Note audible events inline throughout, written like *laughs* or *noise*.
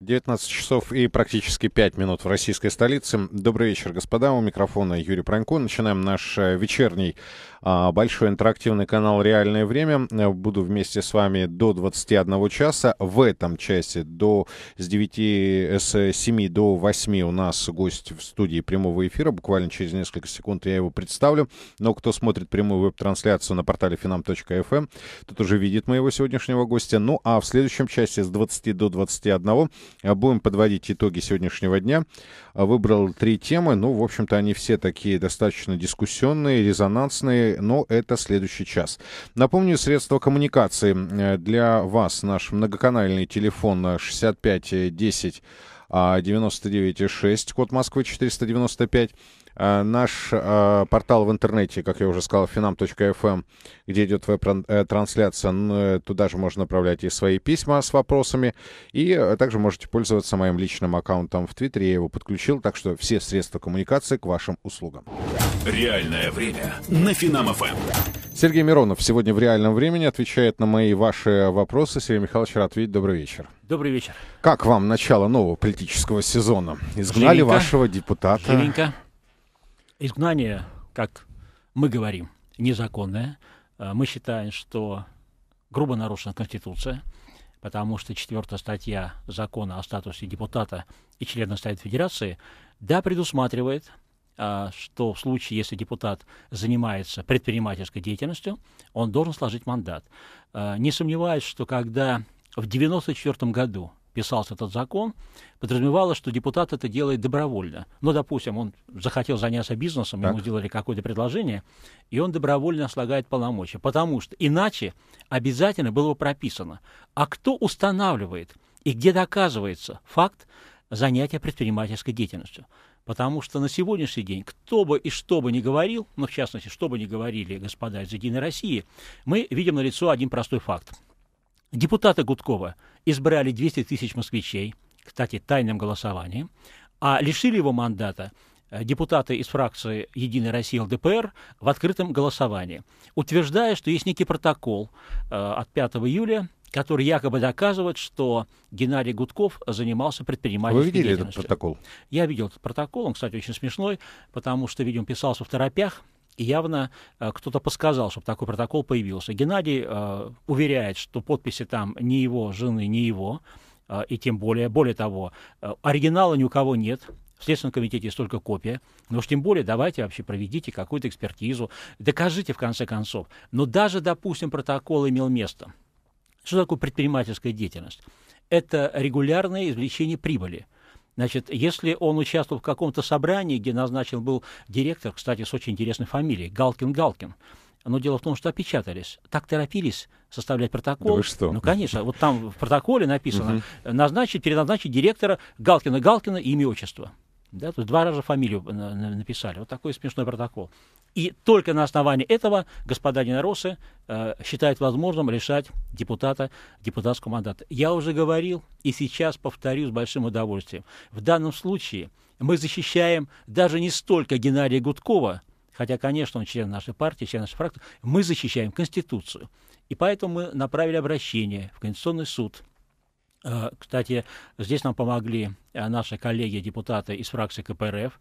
19 часов и практически 5 минут в российской столице. Добрый вечер, господа. У микрофона Юрий Пронько. Начинаем наш э, вечерний а, большой интерактивный канал «Реальное время». Э, буду вместе с вами до 21 часа. В этом часе до, с 9, с 7 до 8 у нас гость в студии прямого эфира. Буквально через несколько секунд я его представлю. Но кто смотрит прямую веб-трансляцию на портале finam.fm, эм, тот уже видит моего сегодняшнего гостя. Ну а в следующем часе с 20 до 21 а будем подводить итоги сегодняшнего дня. А, выбрал три темы. Ну, в общем-то, они все такие достаточно дискуссионные, резонансные, но это следующий час. Напомню, средства коммуникации э, для вас. Наш многоканальный телефон 65 10 99 6, код Москвы 495. Э, наш э, портал в интернете, как я уже сказал, finam.fm, эм, где идет веб-трансляция, э, туда же можно направлять и свои письма с вопросами. И также можете пользоваться моим личным аккаунтом в Твиттере, я его подключил, так что все средства коммуникации к вашим услугам. Реальное время на Финам.фм. Эм. Сергей Миронов сегодня в реальном времени отвечает на мои ваши вопросы. Сергей Михайлович Ратвей, добрый вечер. Добрый вечер. Как вам начало нового политического сезона? Изгнали Живенько. вашего депутата. Живенько изгнание, как мы говорим, незаконное. Э, мы считаем, что грубо нарушена Конституция, потому что четвертая статья закона о статусе депутата и члена Совета Федерации, да, предусматривает, э, что в случае, если депутат занимается предпринимательской деятельностью, он должен сложить мандат. Э, не сомневаюсь, что когда в 1994 году писался этот закон, подразумевалось, что депутат это делает добровольно. Ну, допустим, он захотел заняться бизнесом, так. ему сделали какое-то предложение, и он добровольно слагает полномочия, потому что иначе обязательно было бы прописано, а кто устанавливает и где доказывается факт занятия предпринимательской деятельностью. Потому что на сегодняшний день, кто бы и что бы ни говорил, ну, в частности, что бы ни говорили господа из «Единой России», мы видим на лицо один простой факт. Депутаты Гудкова избрали 200 тысяч москвичей, кстати, тайным голосованием, а лишили его мандата э, депутаты из фракции «Единой России» ЛДПР в открытом голосовании, утверждая, что есть некий протокол э, от 5 июля, который якобы доказывает, что Геннадий Гудков занимался предпринимательской Вы видели этот протокол? Я видел этот протокол, он, кстати, очень смешной, потому что, видимо, писался в торопях, и явно э, кто-то подсказал, чтобы такой протокол появился. Геннадий э, уверяет, что подписи там не его жены, не его, э, и тем более, более того, оригинала ни у кого нет, в Следственном комитете есть только копия. Но уж тем более давайте вообще проведите какую-то экспертизу, докажите в конце концов. Но даже, допустим, протокол имел место. Что такое предпринимательская деятельность? Это регулярное извлечение прибыли – Значит, если он участвовал в каком-то собрании, где назначен был директор, кстати, с очень интересной фамилией, Галкин-Галкин, но дело в том, что опечатались. Так торопились составлять протокол. Да вы что? Ну, конечно. Вот там в протоколе написано назначить, переназначить директора Галкина-Галкина имя, отчество. Да, то есть два раза фамилию э, написали. Вот такой смешной протокол. И только на основании этого господа Ненаросы э, считают возможным лишать депутата депутатского мандата. Я уже говорил и сейчас повторю с большим удовольствием. В данном случае мы защищаем даже не столько Геннадия Гудкова, хотя, конечно, он член нашей партии, член нашей фракции, мы защищаем Конституцию. И поэтому мы направили обращение в Конституционный суд – Э, кстати, здесь нам помогли э, наши коллеги-депутаты из фракции КПРФ.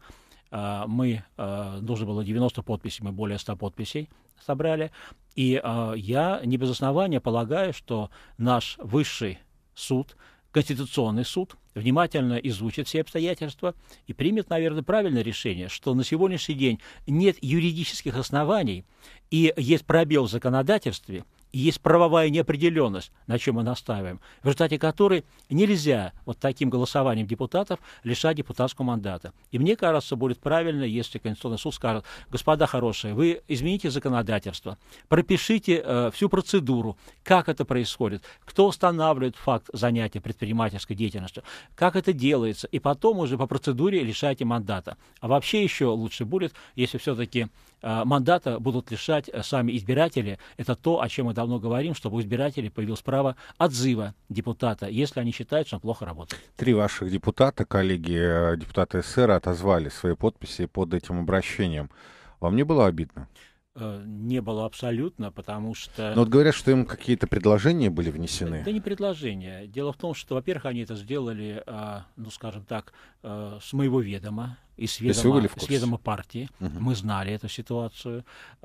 Э, мы, нужно было 90 подписей, мы более 100 подписей собрали. И я не без основания полагаю, что наш высший суд, Конституционный суд, внимательно изучит все обстоятельства и примет, наверное, правильное решение, что на сегодняшний день нет юридических оснований и есть пробел в законодательстве – и есть правовая неопределенность, на чем мы настаиваем, в результате которой нельзя вот таким голосованием депутатов лишать депутатского мандата. И мне кажется, будет правильно, если Конституционный суд скажет, господа хорошие, вы измените законодательство, пропишите э, всю процедуру, как это происходит, кто устанавливает факт занятия предпринимательской деятельностью, как это делается, и потом уже по процедуре лишайте мандата. А вообще еще лучше будет, если все-таки Э, мандата будут лишать э, сами избиратели. Это то, о чем мы давно говорим, чтобы у избирателей появилось право отзыва депутата, если они считают, что он плохо работает. Три ваших депутата, коллеги, э, депутаты СССР, отозвали свои подписи под этим обращением. Вам не было обидно? Э, не было абсолютно, потому что... Но вот говорят, что им какие-то предложения были внесены. Это не предложения. Дело в том, что, во-первых, они это сделали, э, ну, скажем так, э, с моего ведома, и с ведома, с ведома партии. Угу. Мы знали эту ситуацию.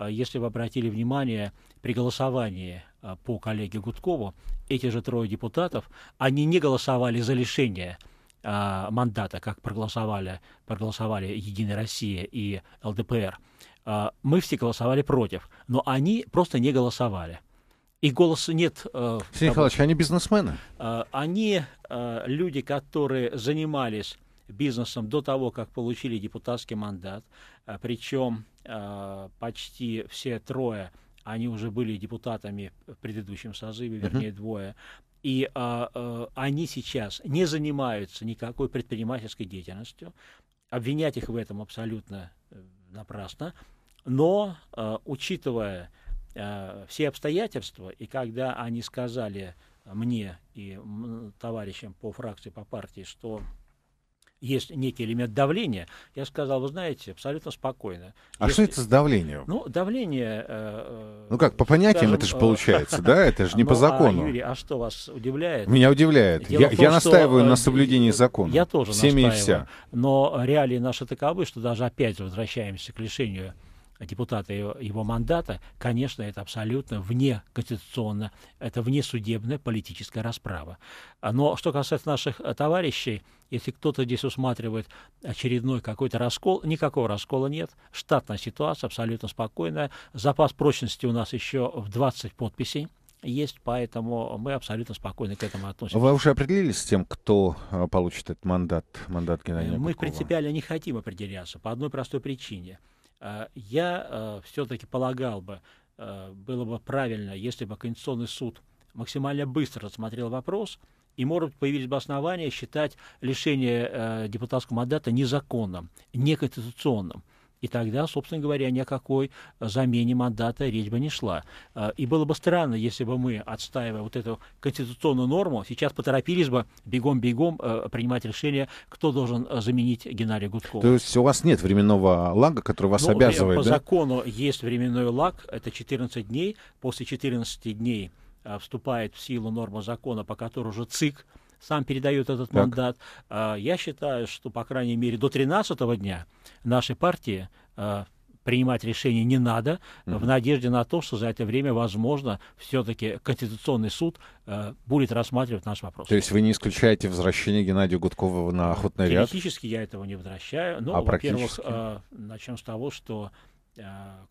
Если вы обратили внимание, при голосовании по коллеге Гудкову эти же трое депутатов, они не голосовали за лишение мандата, как проголосовали, проголосовали «Единая Россия» и ЛДПР. А, мы все голосовали против, но они просто не голосовали. И голоса нет. Э, Сергей Николаевич, они бизнесмены? Э, они э, люди, которые занимались бизнесом до того, как получили депутатский мандат. А, Причем э, почти все трое, они уже были депутатами в предыдущем созыве, вернее, uh-huh. двое. И э, э, они сейчас не занимаются никакой предпринимательской деятельностью. Обвинять их в этом абсолютно напрасно. Но, э, учитывая э, все обстоятельства, и когда они сказали мне и товарищам по фракции, по партии, что есть некий элемент давления, я сказал, вы знаете, абсолютно спокойно. А Если... что это с давлением? Ну, давление... Э, э, ну как, по понятиям скажем, это же э, получается, да? Это же не *laughs* по ну, а, закону. Юрий, а что вас удивляет? Меня удивляет. я, настаиваю на э, соблюдении закона. Я тоже настаиваю. Но реалии наши таковы, что даже опять возвращаемся к лишению депутата его, его мандата, конечно, это абсолютно вне конституционно, это вне судебная политическая расправа. А, но что касается наших э, товарищей, если кто-то здесь усматривает очередной какой-то раскол, никакого раскола нет. Штатная ситуация абсолютно спокойная. Запас прочности у нас еще в 20 подписей есть, поэтому мы абсолютно спокойно к этому относимся. Вы уже определились с тем, кто э, получит этот мандат, мандат Геннадия Мы Быкова? принципиально не хотим определяться по одной простой причине – Э, я э, все-таки полагал бы, э, было бы правильно, если бы Конституционный суд максимально быстро рассмотрел вопрос, и, может быть, появились бы основания считать лишение депутатского мандата незаконным, неконституционным. И тогда, собственно говоря, ни о какой э, замене мандата речь бы не шла. Э, и было бы странно, если бы мы, отстаивая вот эту конституционную норму, сейчас поторопились бы бегом-бегом э, принимать решение, кто должен заменить Геннадия Гудкова. То есть у вас нет временного лага, который вас ну, обязывает, По да? закону есть временной лаг, это 14 дней. После 14 дней вступает в силу норма закона, по которой уже ЦИК сам передает этот так. мандат. А, я считаю, что, по крайней мере, до 13 дня нашей партии а, принимать решение не надо, mm в надежде на то, что за это время, возможно, все-таки Конституционный суд а, будет рассматривать наш вопрос. То есть вы не исключаете возвращение Геннадия Гудкова на охотный ряд? Теоретически я этого не возвращаю. Но, а во-первых, начнем с того, что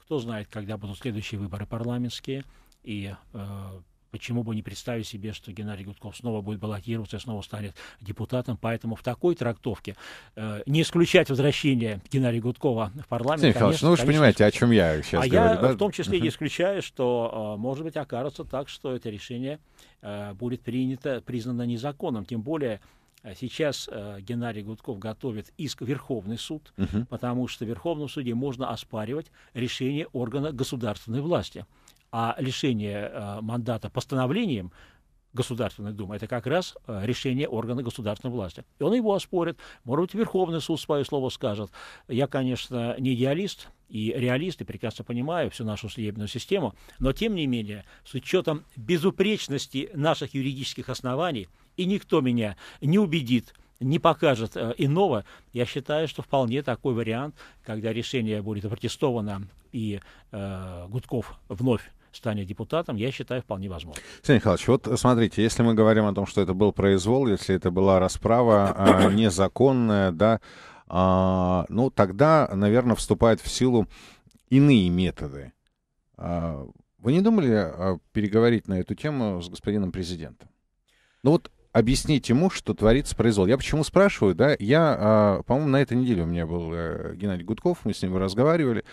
кто знает, когда будут следующие выборы парламентские, и э, Почему бы не представить себе, что Геннадий Гудков снова будет баллотироваться и снова станет депутатом. Поэтому в такой трактовке э, не исключать возвращение Геннадия Гудкова в парламент. Конечно, Михайлович, ну вы же понимаете, о чем я сейчас а говорю. Я да? в том числе не исключаю, что э, может быть окажется так, что это решение э, будет принято, признано незаконным. Тем более э, Сейчас э, Геннадий Гудков готовит иск в Верховный суд, угу. потому что в Верховном суде можно оспаривать решение органа государственной власти. А лишение э, мандата постановлением Государственной Думы. Это как раз э, решение органа государственной власти. И он его оспорит. Может быть, Верховный суд свое слово скажет. Я, конечно, не идеалист и реалист, и прекрасно понимаю всю нашу судебную систему, но, тем не менее, с учетом безупречности наших юридических оснований, и никто меня не убедит, не покажет э, иного, я считаю, что вполне такой вариант, когда решение будет опротестовано и э, Гудков вновь станет депутатом, я считаю, вполне возможно. Сергей Михайлович, вот смотрите, если мы говорим о том, что это был произвол, если это была расправа а, *coughs* незаконная, да, а, ну, тогда, наверное, вступают в силу иные методы. А, вы не думали а, переговорить на эту тему с господином президентом? Ну вот объяснить ему, что творится произвол. Я почему спрашиваю, да, я, а, по-моему, на этой неделе у меня был э, Геннадий Гудков, мы с ним разговаривали,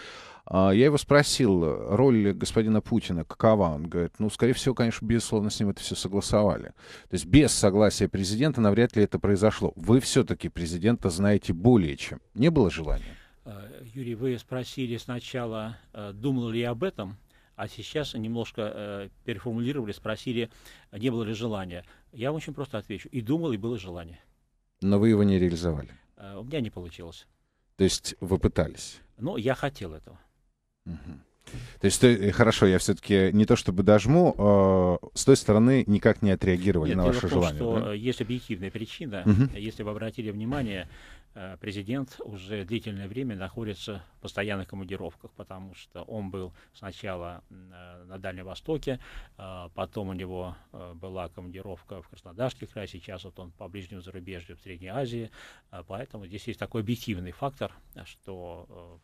а, я его спросил, роль господина Путина какова? Он говорит, ну, скорее всего, конечно, безусловно, с ним это все согласовали. То есть без согласия президента навряд ли это произошло. Вы все-таки президента знаете более чем. Не было желания? А, Юрий, вы спросили сначала, а, думал ли я об этом, а сейчас немножко переформулировали, спросили, не было ли желания. Я очень просто отвечу. И думал, и было желание. Но вы его не реализовали? У меня не получилось. То есть вы пытались? Ну, я хотел этого. То есть, ты, э, хорошо, я все-таки не то чтобы дожму, э, с той стороны никак не отреагировали Нет, на ваше том, желание. Что да? Э, есть объективная причина. Угу. Если вы обратили внимание, э, президент уже длительное время находится в постоянных командировках, потому что он был сначала на Дальнем Востоке, а, потом у него была командировка в Краснодарский край, сейчас вот он по ближнему зарубежью в Средней Азии, а, поэтому здесь есть такой объективный фактор, что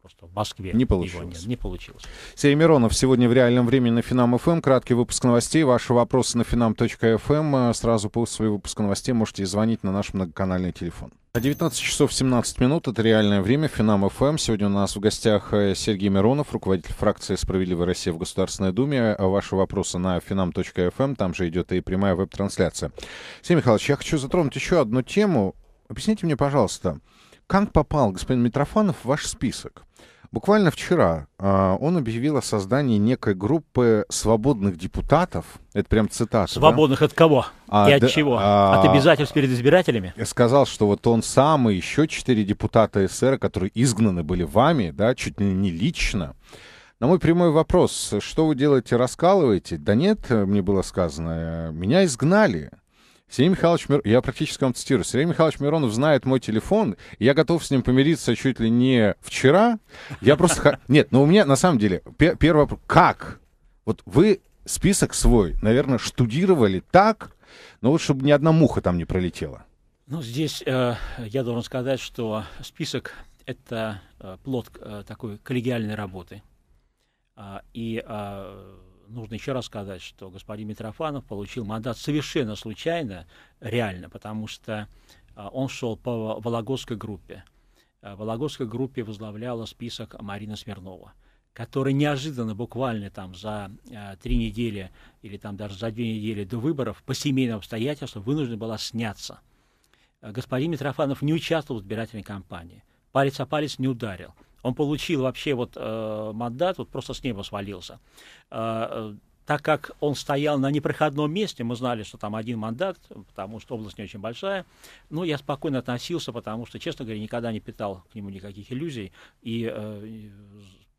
просто в Москве. Не получилось. Его нет, не получилось. Сергей Миронов сегодня в реальном времени на Финам ФМ. Эм». Краткий выпуск новостей. Ваши вопросы на Финам.фм эм». э, Сразу после выпуска новостей можете звонить на наш многоканальный телефон. 19 часов 17 минут. Это реальное время. Финам ФМ. Эм». Сегодня у нас в гостях э, Сергей Миронов, руководитель фракции «Справедливая Россия» в Государственной Думе. Э, ваши вопросы на Финам.фм Там же идет и прямая веб-трансляция. Сергей Михайлович, я хочу затронуть еще одну тему. Объясните мне, пожалуйста, как попал господин Митрофанов в ваш список? Буквально вчера э, он объявил о создании некой группы свободных депутатов. Это прям цитата. Свободных да? от кого? А, и от да, чего? А, от обязательств перед избирателями? Сказал, что вот он сам и еще четыре депутата СССР, которые изгнаны были вами, да, чуть ли не лично. На мой прямой вопрос, что вы делаете, раскалываете? Да нет, мне было сказано, меня изгнали. Сергей Михайлович Миронов, я практически вам цитирую, Сергей Михайлович Миронов знает мой телефон, я готов с ним помириться чуть ли не вчера. Я просто... *laughs* Нет, но ну у меня на самом деле первый вопрос. Как? Вот вы список свой, наверное, штудировали так, но вот чтобы ни одна муха там не пролетела. Ну, здесь э, я должен сказать, что список — это э, плод э, такой коллегиальной работы. Э, и э, нужно еще раз сказать, что господин Митрофанов получил мандат совершенно случайно, реально, потому что а, он шел по Вологодской группе. А, Вологодской группе возглавляла список Марина Смирнова которая неожиданно буквально там за а, три недели или там даже за две недели до выборов по семейным обстоятельствам вынуждена была сняться. Господин Митрофанов не участвовал в избирательной кампании, палец о палец не ударил – он получил вообще вот э, мандат, вот просто с неба свалился. Э, э, так как он стоял на непроходном месте, мы знали, что там один мандат, потому что область не очень большая, но ну, я спокойно относился, потому что, честно говоря, никогда не питал к нему никаких иллюзий и э,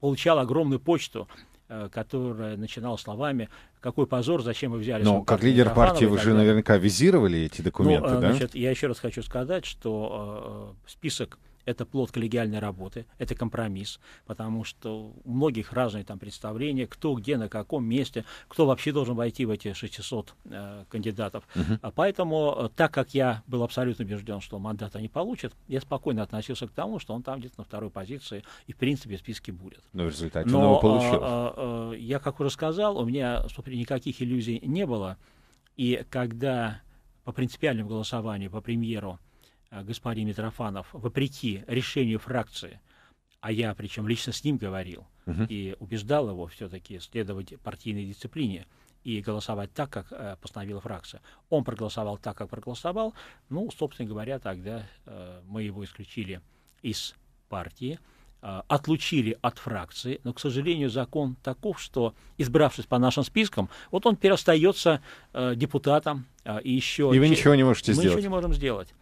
получал огромную почту э, которая начинала словами «Какой позор, зачем вы взяли?» Но как лидер Митрофанова партии вы же наверняка визировали эти ну, документы, ну, да? Значит, я еще раз хочу сказать, что э, список это плод коллегиальной работы, это компромисс, потому что у многих разные там представления, кто где, на каком месте, кто вообще должен войти в эти 600 э, кандидатов. Uh-huh. А поэтому, э, так как я был абсолютно убежден, что мандат они получат, я спокойно относился к тому, что он там где-то на второй позиции и, в принципе, списки списке будет. Но ну, в результате Но, он его э, получил. Э, э, я, как уже сказал, у меня, собственно, никаких иллюзий не было. И когда по принципиальному голосованию, по премьеру, Э, господин Митрофанов, вопреки решению фракции, а я причем лично с ним говорил угу. и убеждал его все-таки следовать партийной дисциплине и голосовать так, как э, постановила фракция. Он проголосовал так, как проголосовал. Ну, собственно говоря, тогда э, мы его исключили из партии, э, отлучили от фракции. Но, к сожалению, закон таков, что, избравшись по нашим спискам, вот он перестается э, депутатом э, и еще... И вы ничего не можете мы сделать. Мы ничего не можем сделать.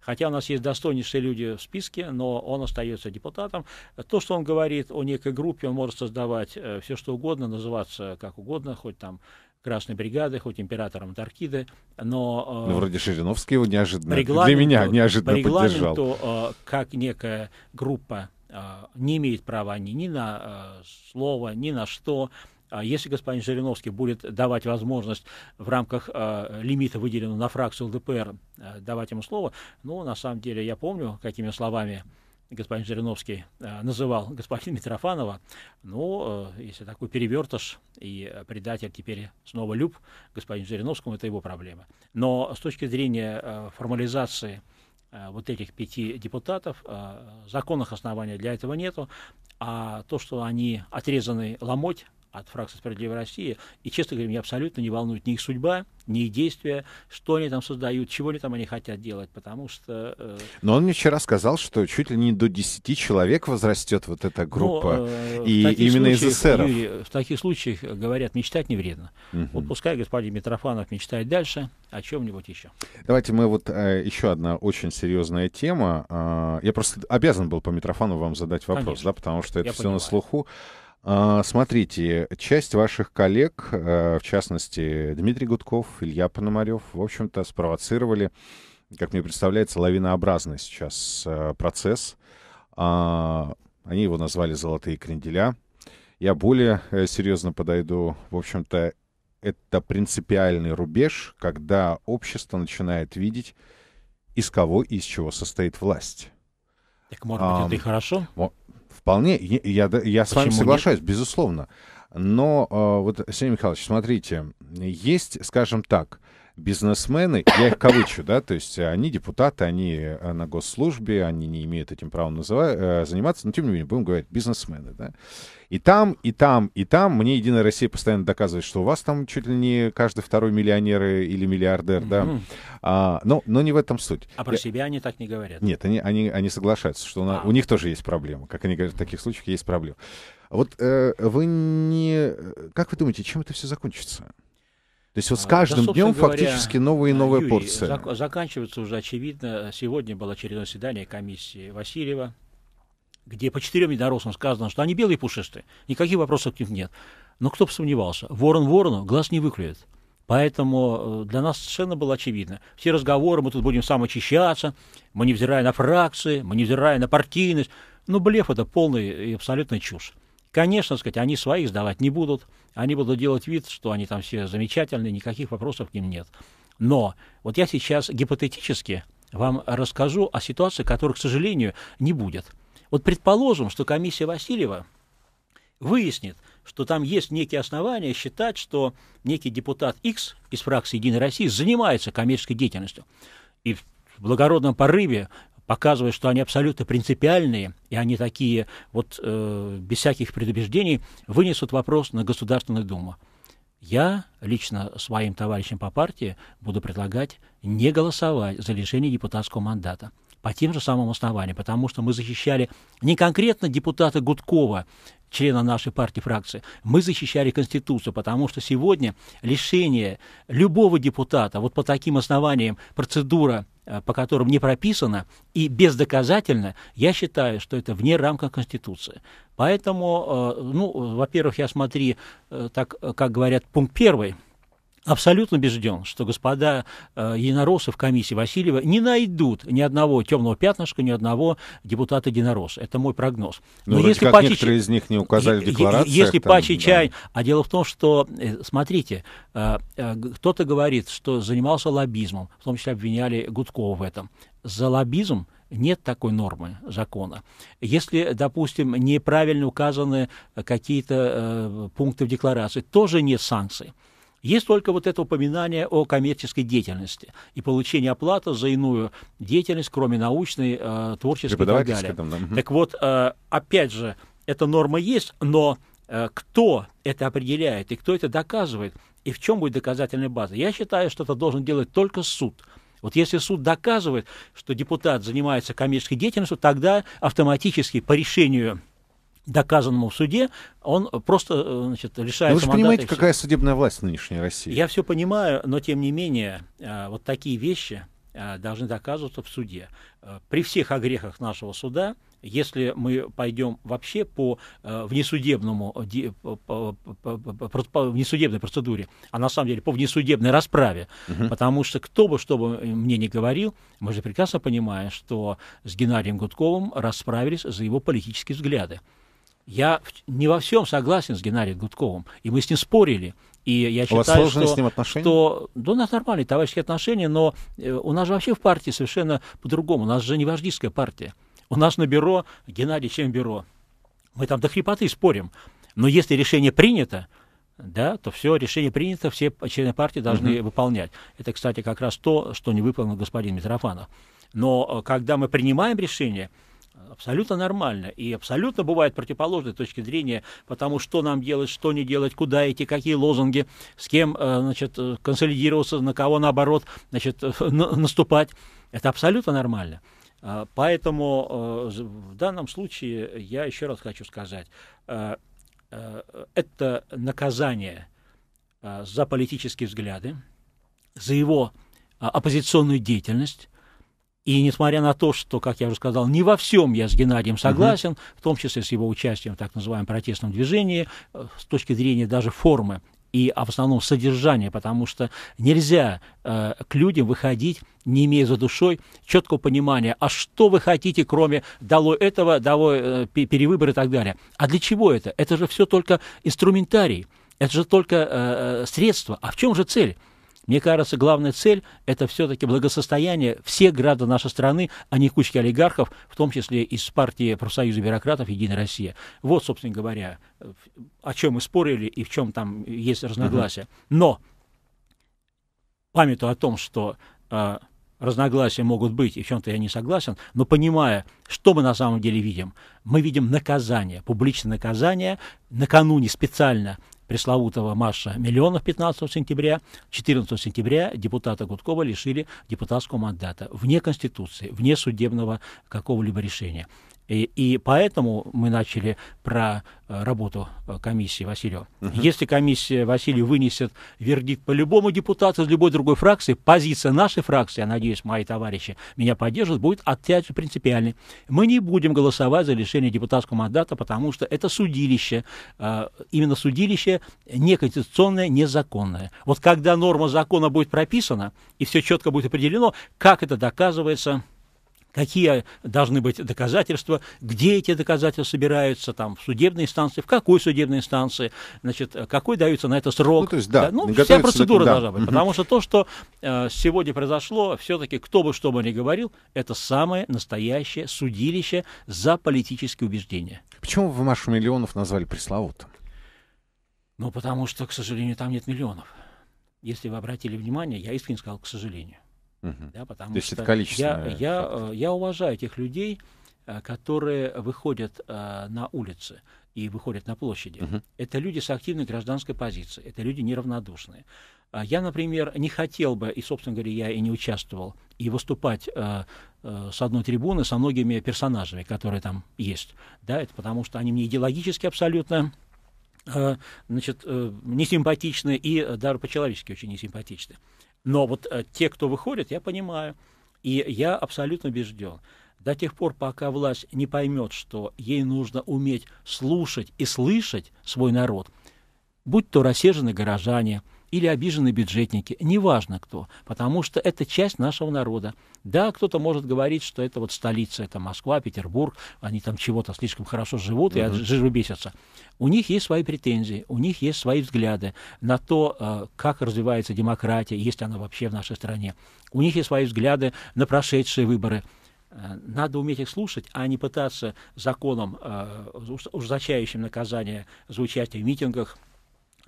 Хотя у нас есть достойнейшие люди в списке, но он остается депутатом. То, что он говорит о некой группе, он может создавать э, все что угодно, называться как угодно, хоть там Красной бригады, хоть императором Таркиды, но... Э, ну, вроде Шириновский его неожиданно, для меня неожиданно по поддержал. По э, как некая группа э, не имеет права ни, ни на э, слово, ни на что, а если господин Жириновский будет давать возможность в рамках э, лимита, выделенного на фракцию ЛДПР, э, давать ему слово, ну, на самом деле, я помню, какими словами господин Жириновский э, называл господина Митрофанова, ну, э, если такой перевертыш и предатель теперь снова люб господин Жириновскому, это его проблема. Но с точки зрения э, формализации вот этих пяти депутатов. Законных оснований для этого нету. А то, что они отрезаны ломоть от фракции «Справедливая Россия». И, честно говоря, меня абсолютно не волнует ни их судьба, ни их действия, что они там создают, чего они там они хотят делать, потому что... Э... Но он мне вчера сказал, что чуть ли не до 10 человек возрастет вот эта группа, Но, э, и именно из эсеров. в таких случаях, говорят, мечтать не вредно. Угу. Вот пускай господин Митрофанов мечтает дальше о чем-нибудь еще. Давайте мы вот э, еще одна очень серьезная тема. Э, я просто обязан был по Митрофану вам задать вопрос, Конечно. да, потому что это Я все понимаю. на слуху. А, смотрите, часть ваших коллег, э, в частности Дмитрий Гудков, Илья Пономарев, в общем-то, спровоцировали, как мне представляется, лавинообразный сейчас э, процесс. А, они его назвали «золотые кренделя». Я более э, серьезно подойду. В общем-то, это принципиальный рубеж, когда общество начинает видеть, из кого и из чего состоит власть. Так, может быть, а, это и хорошо? Вполне, я, я, я с вами соглашаюсь, нет? безусловно. Но э, вот, Сергей Михайлович, смотрите, есть, скажем так, бизнесмены, я их кавычу, да, то есть э, они депутаты, они э, на госслужбе, они не имеют этим правом называть, э, заниматься, но тем не менее, будем говорить, бизнесмены, да. И там, и там, и там мне Единая Россия постоянно доказывает, что у вас там чуть ли не каждый второй миллионер или миллиардер, да. А, но, но не в этом суть. А про я... себя они так не говорят. Нет, они, они, они соглашаются, что у, нас, а. у них тоже есть проблемы. Как они говорят, в таких случаях есть проблемы. Вот э, вы не... Как вы думаете, чем это все закончится? То есть вот с а, каждым да, днем говоря, фактически новые и а, новые Юрий, порции. Зак заканчивается уже очевидно. Сегодня было очередное свидание комиссии Васильева, где по четырем единороссам сказано, что они белые пушистые, никаких вопросов к ним нет. Но кто бы сомневался, ворон ворону глаз не выклюет. Поэтому э, для нас совершенно было очевидно. Все разговоры, мы тут будем самоочищаться, мы невзирая на фракции, мы невзирая на партийность. Ну, блеф это полный и абсолютная чушь. Конечно, сказать, они своих сдавать не будут они будут делать вид, что они там все замечательные, никаких вопросов к ним нет. Но вот я сейчас гипотетически вам расскажу о ситуации, которой, к сожалению, не будет. Вот предположим, что комиссия Васильева выяснит, что там есть некие основания считать, что некий депутат X из фракции «Единой России» занимается коммерческой деятельностью. И в благородном порыве показывая, что они абсолютно принципиальные, и они такие вот э, без всяких предубеждений, вынесут вопрос на Государственную Думу. Я лично своим товарищам по партии буду предлагать не голосовать за лишение депутатского мандата по тем же самым основаниям, потому что мы защищали не конкретно депутата Гудкова, члена нашей партии фракции, мы защищали Конституцию, потому что сегодня лишение любого депутата вот по таким основаниям процедура э, по которым не прописано и бездоказательно, я считаю, что это вне рамках Конституции. Поэтому, э, ну, во-первых, я смотри, э, так, как говорят, пункт первый – абсолютно убежден, что господа э, единоросы в комиссии Васильева не найдут ни одного темного пятнышка, ни одного депутата единороса. Это мой прогноз. Ну, Но, Но если как по некоторые из них не указали в декларациях. Если там, чай, Да. А дело в том, что, э, смотрите, э, э, кто-то говорит, что занимался лоббизмом, в том числе обвиняли Гудкова в этом. За лоббизм нет такой нормы закона. Если, допустим, неправильно указаны какие-то э, пункты в декларации, тоже нет санкций. Есть только вот это упоминание о коммерческой деятельности и получении оплаты за иную деятельность, кроме научной, э, творческой и так далее. Там, да. Так вот, э, опять же, эта норма есть, но э, кто это определяет и кто это доказывает, и в чем будет доказательная база? Я считаю, что это должен делать только суд. Вот если суд доказывает, что депутат занимается коммерческой деятельностью, тогда автоматически по решению доказанному в суде, он просто э, значит, лишается ну, Вы же мандата понимаете, какая судебная власть в нынешней России? Я все понимаю, но тем не менее, э, вот такие вещи э, должны доказываться в суде. При всех огрехах нашего суда, если мы пойдем вообще по внесудебному, по, по, по, внесудебной процедуре, а на самом деле по внесудебной расправе, угу. потому что кто бы что бы мне ни говорил, мы же прекрасно понимаем, что с Геннарием Гудковым расправились за его политические взгляды. Я не во всем согласен с Геннадием Гудковым, и мы с ним спорили. И я считаю, вас что, с ним отношения? Что, да, у нас нормальные товарищеские отношения, но э, у нас же вообще в партии совершенно по-другому. У нас же не вождистская партия. У нас на бюро Геннадий чем бюро. Мы там до хрипоты спорим. Но если решение принято, да, то все, решение принято, все члены партии должны uh выполнять. Это, кстати, как раз то, что не выполнил господин Митрофанов. Но э, когда мы принимаем решение, Абсолютно нормально. И абсолютно бывают противоположные точки зрения, потому что нам делать, что не делать, куда идти, какие лозунги, с кем э, значит, э, консолидироваться, на кого наоборот значит, э, наступать. Это абсолютно нормально. А, поэтому в данном случае я еще раз хочу сказать, это наказание за политические взгляды, за его а, оппозиционную деятельность, и несмотря на то, что, как я уже сказал, не во всем я с Геннадием согласен, угу. в том числе с его участием в так называемом протестном движении, э, с точки зрения даже формы и а в основном содержание, потому что нельзя э, к людям выходить, не имея за душой четкого понимания, а что вы хотите, кроме дало этого, дало э, перевыбор и так далее. А для чего это? Это же все только инструментарий, это же только э, э средство. А в чем же цель? Мне кажется, главная цель – это все-таки благосостояние всех граждан нашей страны, а не кучки олигархов, в том числе из партии профсоюза бюрократов «Единая Россия». Вот, собственно говоря, о чем мы спорили и в чем там есть разногласия. Но, памяту о том, что э, разногласия могут быть, и в чем-то я не согласен, но понимая, что мы на самом деле видим, мы видим наказание, публичное наказание накануне специально пресловутого Маша Миллионов 15 сентября, 14 сентября депутата Гудкова лишили депутатского мандата вне Конституции, вне судебного какого-либо решения. И, и поэтому мы начали про э, работу э, комиссии Васильева. Угу. Если комиссия Васильев вынесет вердикт по любому депутату из любой другой фракции, позиция нашей фракции, я надеюсь, мои товарищи меня поддержат, будет опять принципиальной. Мы не будем голосовать за лишение депутатского мандата, потому что это судилище, э, именно судилище неконституционное, незаконное. Вот когда норма закона будет прописана и все четко будет определено, как это доказывается какие должны быть доказательства, где эти доказательства собираются, там, в судебной инстанции, в какой судебной инстанции, значит, э, какой дается на это срок. Ну, то есть, да, да, ну вся процедура да. должна быть, потому что то, что э, сегодня произошло, все-таки кто бы что бы ни говорил, это самое настоящее судилище за политические убеждения. Почему вы Машу Миллионов назвали пресловутым? Ну, потому что, к сожалению, там нет миллионов. Если вы обратили внимание, я искренне сказал, к сожалению. Угу. Да, потому То есть что это количество. Я, я, э, я уважаю этих людей, э, которые выходят э, на улицы и выходят на площади. Угу. Это люди с активной гражданской позицией, это люди неравнодушные. А я, например, не хотел бы, и, собственно говоря, я и не участвовал, и выступать э, э, с одной трибуны со многими персонажами, которые там есть. Да, это потому что они мне идеологически абсолютно э, значит, э, несимпатичны и даже по-человечески очень несимпатичны. Но вот э, те, кто выходит, я понимаю. И я абсолютно убежден, до тех пор, пока власть не поймет, что ей нужно уметь слушать и слышать свой народ, будь то рассерженные горожане – или обиженные бюджетники, неважно кто, потому что это часть нашего народа. Да, кто-то может говорить, что это вот столица, это Москва, Петербург, они там чего-то слишком хорошо живут и жижу бесятся. У них есть свои претензии, у них есть свои взгляды на то, э, как развивается демократия, есть она вообще в нашей стране. У них есть свои взгляды на прошедшие выборы. Э, надо уметь их слушать, а не пытаться законом, э, ужесточающим наказание за участие в митингах,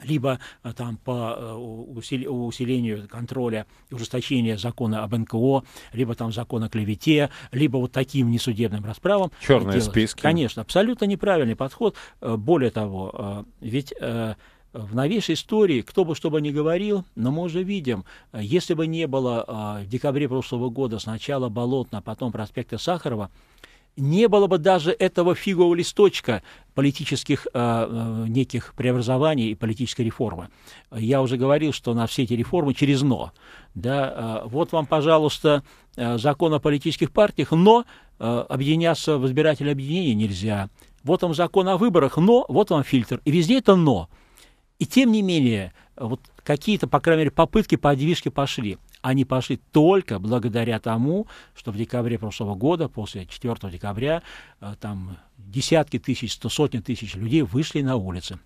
либо э, там по э, усилению контроля и ужесточению закона об НКО, либо там закон о клевете, либо вот таким несудебным расправам. Черные списки. Конечно, абсолютно неправильный подход. Э, более того, ведь в новейшей истории, кто бы что бы ни говорил, но мы уже видим, если бы не было в декабре прошлого года сначала Болотно, а потом проспекта Сахарова, не было бы даже этого фигового листочка политических э, неких преобразований и политической реформы. Я уже говорил, что на все эти реформы через «но». Да, э, вот вам, пожалуйста, э, закон о политических партиях, но э, объединяться в избирательное объединение нельзя. Вот вам закон о выборах, но вот вам фильтр. И везде это «но». И тем не менее, вот какие-то, по крайней мере, попытки по подвижки пошли. Они пошли только благодаря тому, что в декабре прошлого года, после 4 декабря, э, там десятки тысяч, сто сотни тысяч людей вышли на улицы.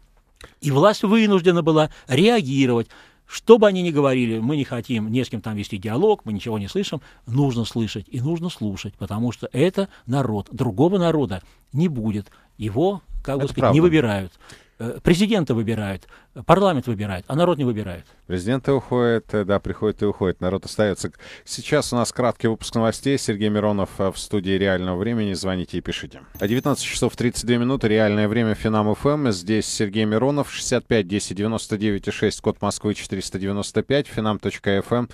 И власть вынуждена была реагировать. Что бы они ни говорили, мы не хотим ни с кем там вести диалог, мы ничего не слышим, нужно слышать и нужно слушать, потому что это народ. Другого народа не будет. Его, как бы сказать, не выбирают. Э, президента выбирают, парламент выбирает, а народ не выбирает. Президенты уходят, э, да, приходят и уходят, народ остается. Сейчас у нас краткий выпуск новостей. Сергей Миронов э, в студии «Реального времени». Звоните и пишите. 19 часов 32 минуты, «Реальное время», Финам ФМ. Здесь Сергей Миронов, 65 10 99 6, код Москвы 495, финам.фм. Эм.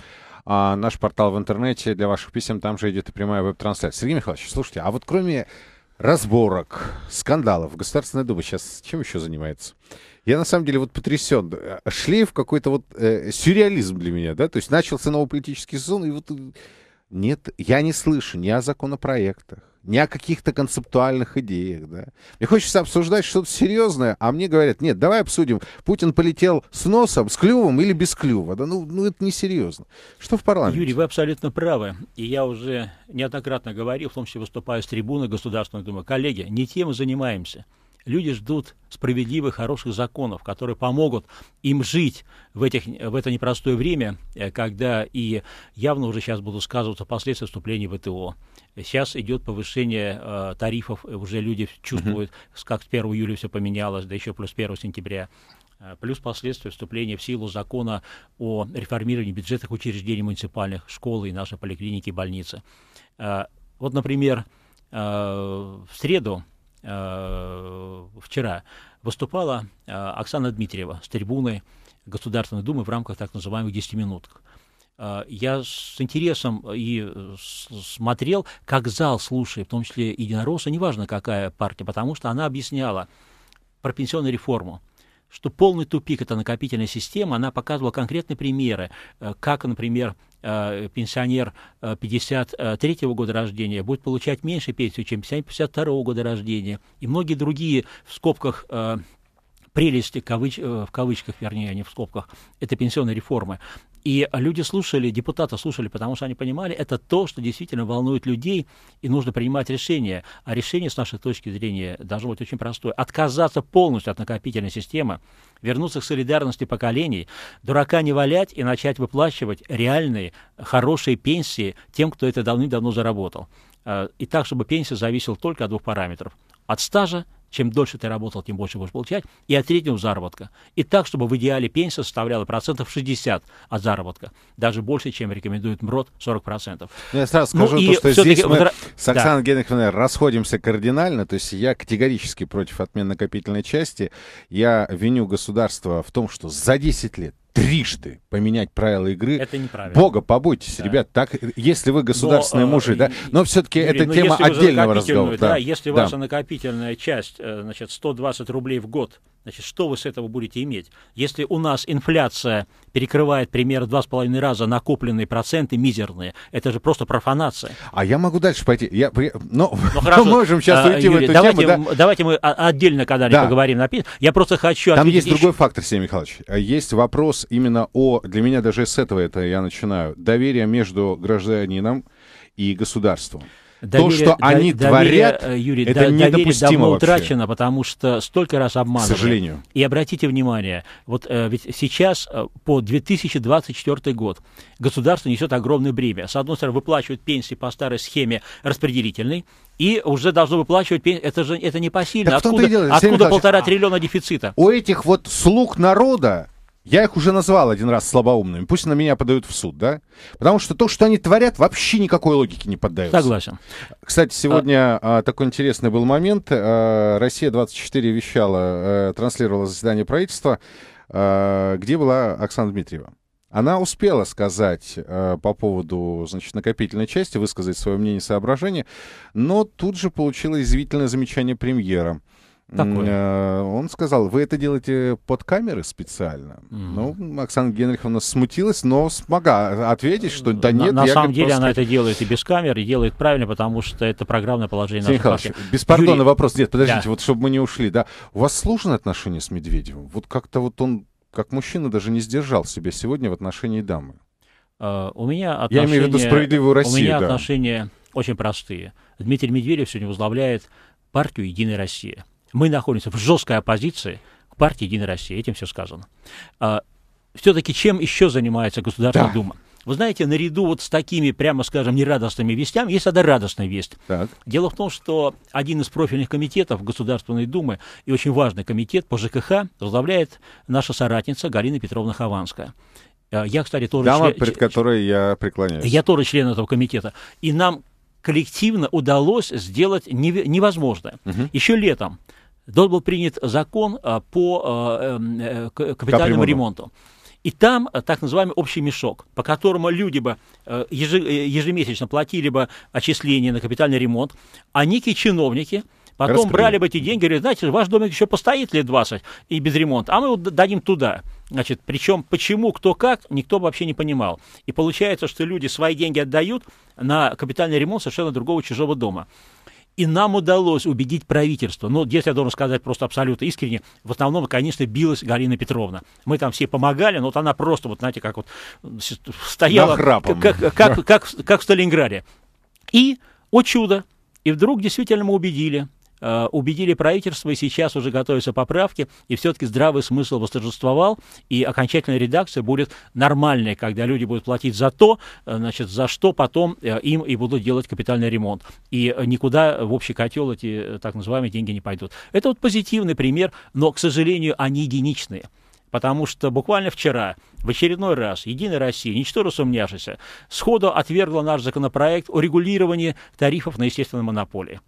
а, наш портал в интернете для ваших писем, там же идет и прямая веб-трансляция. Сергей Михайлович, слушайте, а вот кроме разборок, скандалов. В государственной Дума сейчас чем еще занимается? Я на самом деле вот потрясен. Шлейф какой-то вот э, сюрреализм для меня, да? То есть начался новый политический сезон, и вот э, нет, я не слышу ни о законопроектах, не о каких-то концептуальных идеях. Да? Мне хочется обсуждать что-то серьезное, а мне говорят, нет, давай обсудим, Путин полетел с носом, с клювом или без клюва. Да, ну, ну это несерьезно. Что в парламенте? Юрий, вы абсолютно правы. И я уже неоднократно говорил, в том числе выступая с трибуны Государственной Думы, коллеги, не тем занимаемся. Люди ждут справедливых, хороших законов, которые помогут им жить в, этих, в это непростое время, э, когда и явно уже сейчас будут сказываться последствия вступления в ВТО. Сейчас идет повышение э, тарифов, уже люди чувствуют, uh-huh. как с 1 июля все поменялось, да еще плюс 1 сентября э, плюс последствия вступления в силу закона о реформировании бюджетных учреждений муниципальных, школы и нашей поликлиники и больницы. Э, вот, например, в среду Э, вчера выступала э, Оксана Дмитриева с трибуны Государственной Думы в рамках так называемых 10 минут. Э, я с интересом и смотрел, как зал слушает, в том числе единоросса, неважно какая партия, потому что она объясняла про пенсионную реформу, что полный тупик это накопительная система, она показывала конкретные примеры, как, например, Э, пенсионер 53 э, года рождения будет получать меньше пенсию, чем пенсионер 52 года рождения. И многие другие, в скобках, э, прелести кавыч, э, в кавычках, вернее, а не в скобках, этой пенсионной реформы. И люди слушали, депутаты слушали, потому что они понимали, это то, что действительно волнует людей, и нужно принимать решение. А решение, с нашей точки зрения, должно быть очень простое. Отказаться полностью от накопительной системы, вернуться к солидарности поколений, дурака не валять и начать выплачивать реальные, хорошие пенсии тем, кто это давным-давно заработал. Э, и так, чтобы пенсия зависела только от двух параметров. От стажа чем дольше ты работал, тем больше будешь получать. И от среднего заработка. И так, чтобы в идеале пенсия составляла процентов 60 от заработка. Даже больше, чем рекомендует МРОД 40%. процентов. Ну, я сразу ну скажу, ну, то, что здесь мы вот, с Оксаной да. Генриховной расходимся кардинально. То есть я категорически против отмены накопительной части. Я виню государство в том, что за 10 лет трижды поменять правила игры. Это неправильно. Бога побойтесь, да. ребят. Так, если вы государственные но, э, мужи, да. Но все-таки это но ну, тема отдельного разговора. Да, да, если да. ваша накопительная часть, э, значит, 120 рублей в год Значит, что вы с этого будете иметь? Если у нас инфляция перекрывает примерно два с половиной раза накопленные проценты мизерные, это же просто профанация. А я могу дальше пойти. Я, но, ну, *laughs* хорошо. Мы можем сейчас а, уйти Юрий, в эту давайте, тему. Да? Давайте мы отдельно когда-нибудь да. поговорим Я просто хочу Там есть еще... другой фактор, Сергей Михайлович. Э, есть вопрос именно о... Для меня даже с этого это я начинаю. Доверие между гражданином и государством доверие, то, что они доверие, творят, э, Юрий, это до, недопустимо давно вообще. утрачено, потому что столько раз обманывали. К сожалению. И обратите внимание, вот э, ведь сейчас э, по 2024 год государство несет огромное бремя. С одной стороны, выплачивают пенсии по старой схеме распределительной, и уже должно выплачивать пенсии. Это же это не посильно. Так откуда откуда полтора а триллиона дефицита? У этих вот слуг народа я их уже назвал один раз слабоумными. Пусть на меня подают в суд, да? Потому что то, что они творят, вообще никакой логики не поддается. Согласен. Кстати, сегодня а... А, такой интересный был момент. А, «Россия-24» вещала, а, транслировала заседание правительства, а, где была Оксана Дмитриева. Она успела сказать э, по поводу значит, накопительной части, высказать свое мнение и соображение, но тут же получила извительное замечание премьера такое? Э, он сказал, вы это делаете под камеры специально. Mm-hmm. Ну, Оксана Генриховна смутилась, но смогла ответить, что да нет. На, на самом деле просто... она это делает и без камер, и делает правильно, потому что это программное положение Сергей нашей партии. Беспардонный Юрий... вопрос. Нет, подождите, да. вот чтобы мы не ушли, да. У вас сложные отношения с Медведевым? Вот как-то вот он, как мужчина, даже не сдержал себя сегодня в отношении дамы. Uh, у меня отношения... Я имею в виду справедливую Россию, У меня да. отношения очень простые. Дмитрий Медведев сегодня возглавляет партию «Единая Россия». Мы находимся в жесткой оппозиции к партии «Единая Россия». Этим все сказано. А, Все-таки чем еще занимается Государственная да. Дума? Вы знаете, наряду вот с такими, прямо скажем, нерадостными вестями, есть одна радостная весть. Так. Дело в том, что один из профильных комитетов Государственной Думы и очень важный комитет по ЖКХ возглавляет наша соратница Галина Петровна Хованская. А, я, кстати, тоже... Дама, член... перед которой я преклоняюсь. Я тоже член этого комитета. И нам коллективно удалось сделать невозможное. Угу. Еще летом должен был принят закон а, по а, эм, э, э, капитальному ремонту. И там э, так называемый общий мешок, по которому люди бы ежемесячно платили бы отчисления на капитальный ремонт, а некие чиновники потом Распределили. брали бы эти деньги и говорили, знаете, ваш домик еще постоит лет 20 и без ремонта, а мы его дадим туда. Значит, причем почему, кто как, никто вообще не понимал. И получается, что люди свои деньги отдают на капитальный ремонт совершенно другого чужого дома. И нам удалось убедить правительство. Но ну, здесь я должен сказать просто абсолютно искренне, в основном, конечно, билась Галина Петровна. Мы там все помогали, но вот она просто, вот знаете, как вот стояла, как, как, как, как, в Сталинграде. И, о чудо, и вдруг действительно мы убедили – Э, убедили правительство, и сейчас уже готовятся поправки, и все-таки здравый смысл восторжествовал, и окончательная редакция будет нормальной, когда люди будут платить за то, э, значит, за что потом э, им и будут делать капитальный ремонт. И никуда в общий котел эти так называемые деньги не пойдут. Это вот позитивный пример, но, к сожалению, они единичные потому что буквально вчера, в очередной раз, «Единая Россия», ничто сумняшися, сходу отвергла наш законопроект о регулировании тарифов на естественной монополии.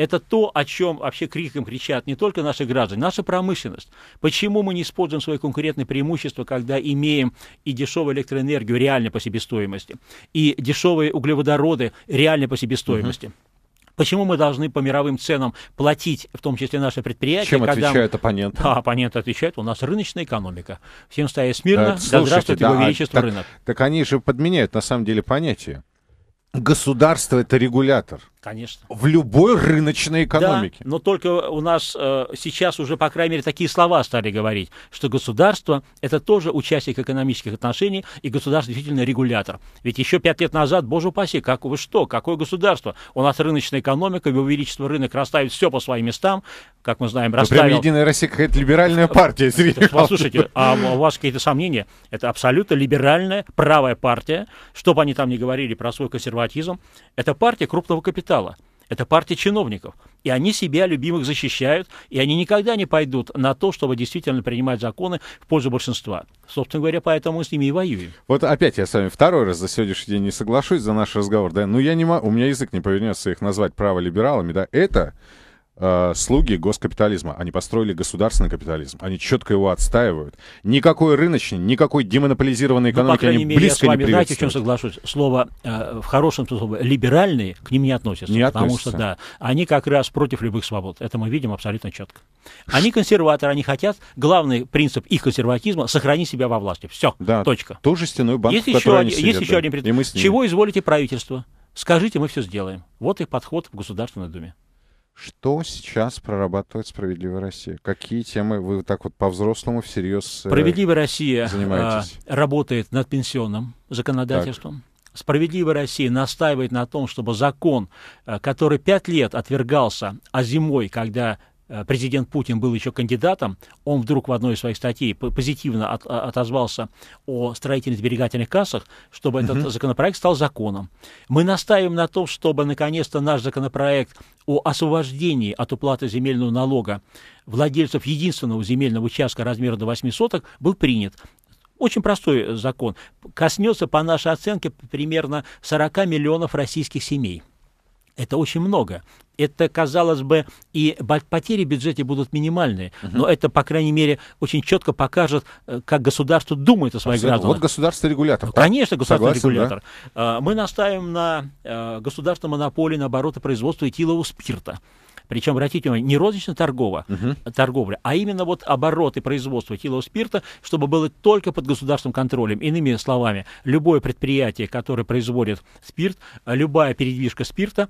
Это то, о чем вообще криком кричат не только наши граждане, наша промышленность. Почему мы не используем свои конкурентные преимущества, когда имеем и дешевую электроэнергию реально по себестоимости, и дешевые углеводороды реально по себестоимости? Uh-huh. Почему мы должны по мировым ценам платить, в том числе наши предприятия? Чем когда... отвечают оппоненты? Да, оппоненты отвечают, у нас рыночная экономика. Всем стоять смирно, да, слушайте, да здравствует да, его а величество так, рынок. Так они же подменяют, на самом деле, понятие. Государство – это регулятор. Конечно. В любой рыночной экономике. Да, но только у нас э, сейчас уже, по крайней мере, такие слова стали говорить, что государство – это тоже участник экономических отношений, и государство действительно регулятор. Ведь еще пять лет назад, боже упаси, как вы что, какое государство? У нас рыночная экономика, и величество рынок расставит все по своим местам, как мы знаем, расставил... Прям Единая Россия какая-то либеральная *laughs* партия. Послушайте, а у вас какие-то сомнения? Это абсолютно либеральная правая партия, что бы они там ни говорили про свой консерватизм, это партия крупного капитала капитала. Это партия чиновников. И они себя, любимых, защищают, и они никогда не пойдут на то, чтобы действительно принимать законы в пользу большинства. Собственно говоря, поэтому мы с ними и воюем. Вот опять я с вами второй раз за сегодняшний день не соглашусь за наш разговор. Да? Ну, я не могу, у меня язык не повернется их назвать праволибералами. Да? Это Э, слуги госкапитализма. Они построили государственный капитализм. Они четко его отстаивают. Никакой рыночный, никакой демонополизированной экономики ну, по они мере, близко я с вами, не знаете, в чем соглашусь? Слово э, в хорошем смысле «либеральные» к ним не относятся. Не потому относятся. что, да, они как раз против любых свобод. Это мы видим абсолютно четко. Они консерваторы, они хотят, главный принцип их консерватизма – сохранить себя во власти. Все, да, точка. Тоже стеной банк, есть еще, они сидят, Есть еще да. один предмет. Чего изволите правительство? Скажите, мы все сделаем. Вот их подход в Государственной Думе. Что сейчас прорабатывает «Справедливая Россия»? Какие темы вы так вот по-взрослому всерьез э, «Справедливая Россия» э, занимаетесь? работает над пенсионным законодательством. Так. «Справедливая Россия» настаивает на том, чтобы закон, э, который пять лет отвергался, а зимой, когда Э, президент Путин был еще кандидатом, он вдруг в одной из своих статей позитивно от, а, отозвался о строительных сберегательных кассах, чтобы этот угу. законопроект стал законом. Мы настаиваем на том, чтобы наконец-то наш законопроект о освобождении от уплаты земельного налога владельцев единственного земельного участка размера до 8 соток был принят. Очень простой закон. Коснется, по нашей оценке, примерно 40 миллионов российских семей. Это очень много. Это, казалось бы, и потери в бюджете будут минимальные, угу. но это, по крайней мере, очень четко покажет, э, как государство думает о своих Абсолютно. гражданах. Вот государство регулятор. Ну, конечно, государство регулятор. Да? А, мы настаиваем на э, государственной монополии на обороты производства этилового спирта. Причем, обратите внимание, не розничная торговля, uh торговля, а именно вот обороты производства этилового спирта, чтобы было только под государственным контролем. Иными словами, любое предприятие, которое производит спирт, э, любая передвижка спирта,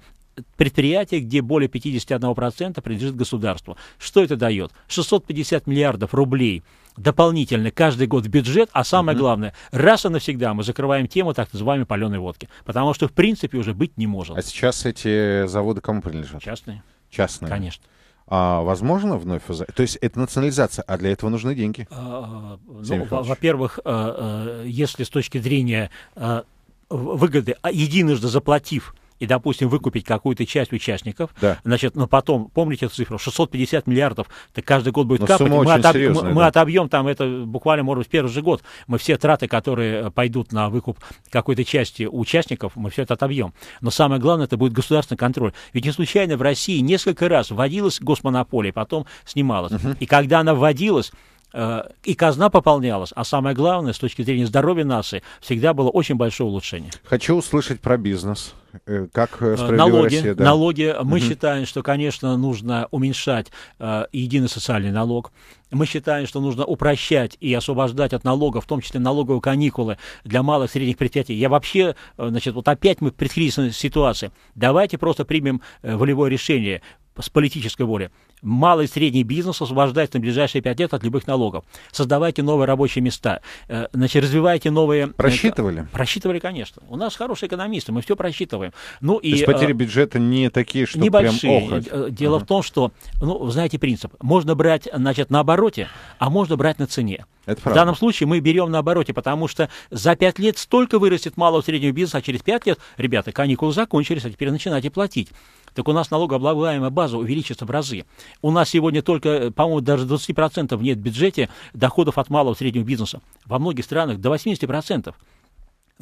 предприятие, где более 51% принадлежит государству. Что это дает? 650 миллиардов рублей дополнительно каждый год в бюджет, а самое угу. главное, раз и навсегда мы закрываем тему так называемой паленой водки, потому что в принципе уже быть не может. А сейчас эти заводы кому принадлежат? Частные. Частные? Конечно. А возможно вновь... То есть это национализация, а для этого нужны деньги. А, ну, во-первых, э, э, если с точки зрения э, выгоды, а единожды заплатив и, допустим, выкупить какую-то часть участников, да. значит, но ну, потом, помните эту цифру, 650 миллиардов, так каждый год будет но ну, капать, мы, отобь, серьезная, мы, да. мы отобьем там это буквально, может быть, первый же год, мы все траты, которые э, пойдут на выкуп какой-то части участников, мы все это отобьем. Но самое главное, это будет государственный контроль. Ведь не случайно в России несколько раз вводилась госмонополия, потом снималась. Угу. И когда она вводилась, э, и казна пополнялась, а самое главное, с точки зрения здоровья нации, всегда было очень большое улучшение. Хочу услышать про бизнес. Э, как э, э, налоги, Россия, да. налоги. Мы угу. считаем, что, конечно, нужно уменьшать э, единый социальный налог. Мы считаем, что нужно упрощать и освобождать от налогов, в том числе налоговые каникулы для малых и средних предприятий. Я вообще, значит, вот опять мы в предкризисной ситуации. Давайте просто примем волевое решение с политической воли. Малый и средний бизнес освобождается на ближайшие пять лет от любых налогов. Создавайте новые рабочие места. Э, значит, развивайте новые... Э, Просчитывали? Просчитывали, конечно. У нас хорошие экономисты, мы все просчитываем. Ну, и, То есть потери э, бюджета не такие, что небольшие. прям охать. Дело ага. в том, что, ну, знаете принцип, можно брать, значит, на обороте, а можно брать на цене. Это В данном случае мы берем на обороте, потому что за пять лет столько вырастет малого и среднего бизнеса, а через пять лет, ребята, каникулы закончились, а теперь начинайте платить так у нас налогооблагаемая база увеличится в разы. У нас сегодня только, по-моему, даже 20% нет в бюджете доходов от малого и среднего бизнеса. Во многих странах до 80%.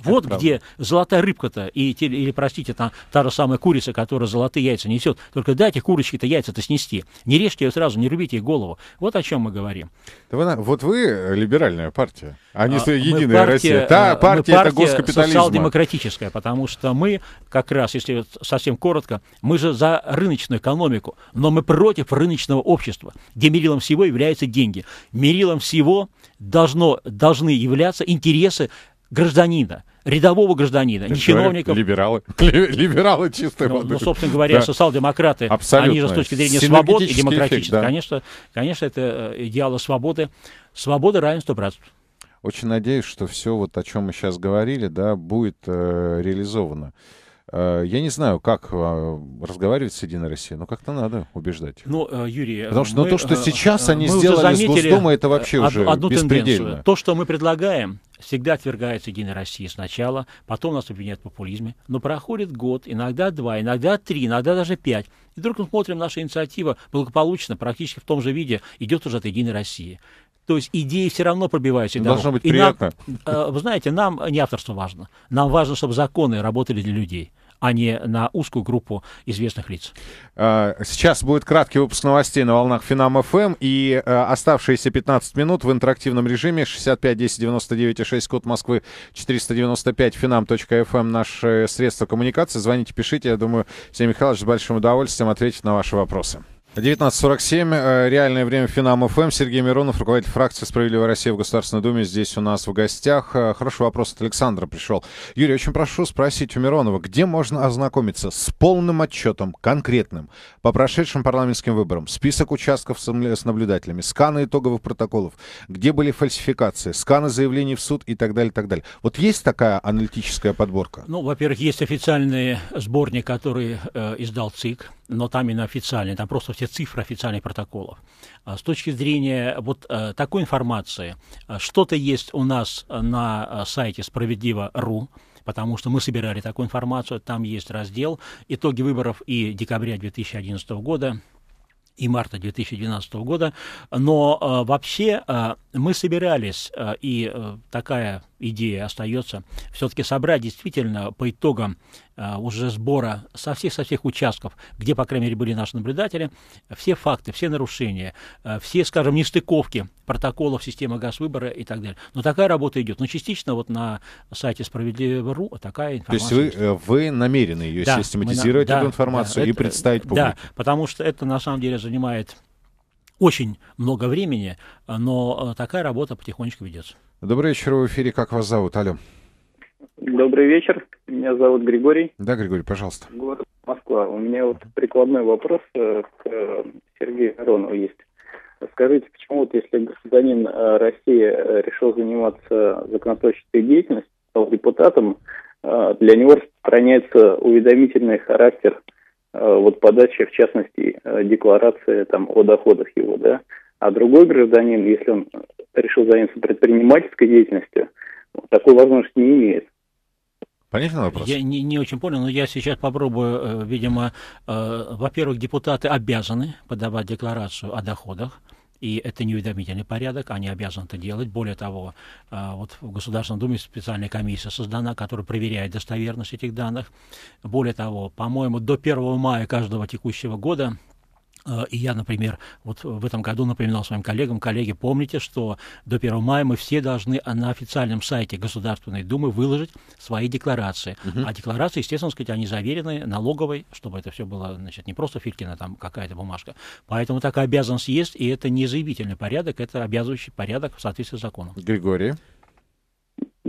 Вот это где правда. золотая рыбка-то, и, или, простите, та, та же самая курица, которая золотые яйца несет. Только дайте курочке-то яйца-то снести. Не режьте ее сразу, не рубите ей голову. Вот о чем мы говорим. Да вы, вот вы э, либеральная партия, а не а, единая партия, Россия. Та э, партия, партия это госкапитализм. социал-демократическая, потому что мы как раз, если совсем коротко, мы же за рыночную экономику, но мы против рыночного общества, где мерилом всего являются деньги. Мерилом всего должно, должны являться интересы гражданина, рядового гражданина, не чиновников. Либералы. *laughs* Либералы чистой ну, воды. Ну, собственно говоря, да. социал-демократы, Абсолютно. они же с точки зрения свобод и демократических. Эффект, да. конечно, конечно, это э, идеалы свободы. Свобода, равенство, братство. Очень надеюсь, что все, вот о чем мы сейчас говорили, да, будет э, реализовано. Э, я не знаю, как э, разговаривать с Единой Россией, но как-то надо убеждать их. Ну, Юрий, Потому что ну, мы, то, что сейчас они сделали из Госдума, это вообще од, уже одну беспредельно. Тенденцию. То, что мы предлагаем, всегда отвергается Единая Россия сначала, потом нас обвиняют в популизме, но проходит год, иногда два, иногда три, иногда даже пять, и вдруг мы смотрим, наша инициатива благополучно, практически в том же виде, идет уже от Единой России. То есть идеи все равно пробиваются. Должно быть приятно. И нам, э, вы знаете, нам не авторство важно. Нам важно, чтобы законы работали для людей а не на узкую группу известных лиц. А, сейчас будет краткий выпуск новостей на волнах Финам ФМ и а, оставшиеся 15 минут в интерактивном режиме 65 10 99 6 код Москвы 495 finam.fm наше Средство коммуникации. Звоните, пишите. Я думаю, Сергей Михайлович с большим удовольствием ответит на ваши вопросы. 19.47. Э, реальное время Финам ФМ. Эм. Сергей Миронов, руководитель фракции «Справедливая Россия» в Государственной Думе, здесь у нас в гостях. Э, хороший вопрос от Александра пришел. Юрий, очень прошу спросить у Миронова, где можно ознакомиться с полным отчетом, конкретным, по прошедшим парламентским выборам, список участков с наблюдателями, сканы итоговых протоколов, где были фальсификации, сканы заявлений в суд и так далее, так далее. Вот есть такая аналитическая подборка? Ну, во-первых, есть официальные сборник, который э, издал ЦИК, но там и на официальный, там просто все цифры официальных протоколов. А с точки зрения вот э, такой информации, э, что-то есть у нас э, на сайте справедливо.ру, потому что мы собирали такую информацию, там есть раздел «Итоги выборов и декабря 2011 года», и марта 2012 года. Но э, вообще э, мы собирались, э, и э, такая идея остается, все-таки собрать действительно по итогам Э, уже сбора со всех, со всех участков, где, по крайней мере, были наши наблюдатели, все факты, все нарушения, э, все, скажем, нестыковки протоколов системы газвыбора и так далее. Но такая работа идет. Но частично вот на сайте Справедливо.ру такая информация. То есть вы, э, вы намерены ее да, систематизировать, мы, эту да, информацию, да, и это, представить публике? Да, потому что это на самом деле занимает очень много времени, но такая работа потихонечку ведется. Добрый вечер, в эфире. Как вас зовут? Алло. Добрый вечер. Меня зовут Григорий. Да, Григорий, пожалуйста. Город Москва. У меня вот прикладной вопрос э, к Сергею Миронову есть. Скажите, почему вот если гражданин э, России э, решил заниматься законотворческой деятельностью, стал депутатом, для него распространяется уведомительный характер вот подачи, в частности, декларации там, о доходах его, да? А другой гражданин, если он решил заняться предпринимательской деятельностью, такой возможности не имеет. Понятен э, вопрос? Я не, не очень понял, но я сейчас попробую, э, видимо, э, во-первых, депутаты обязаны подавать декларацию о доходах. И это не уведомительный порядок, они обязаны это делать. Более того, э, вот в Государственной Думе специальная комиссия создана, которая проверяет достоверность этих данных. Более того, по-моему, до 1 мая каждого текущего года Э, и я, например, вот в этом году напоминал своим коллегам, коллеги, помните, что до 1 мая мы все должны на официальном сайте Государственной Думы выложить свои декларации. Угу. А декларации, естественно, сказать, они заверены налоговой, чтобы это все было, значит, не просто Филькина там какая-то бумажка. Поэтому такая обязанность есть, и это не заявительный порядок, это обязывающий порядок в соответствии с законом. Григорий?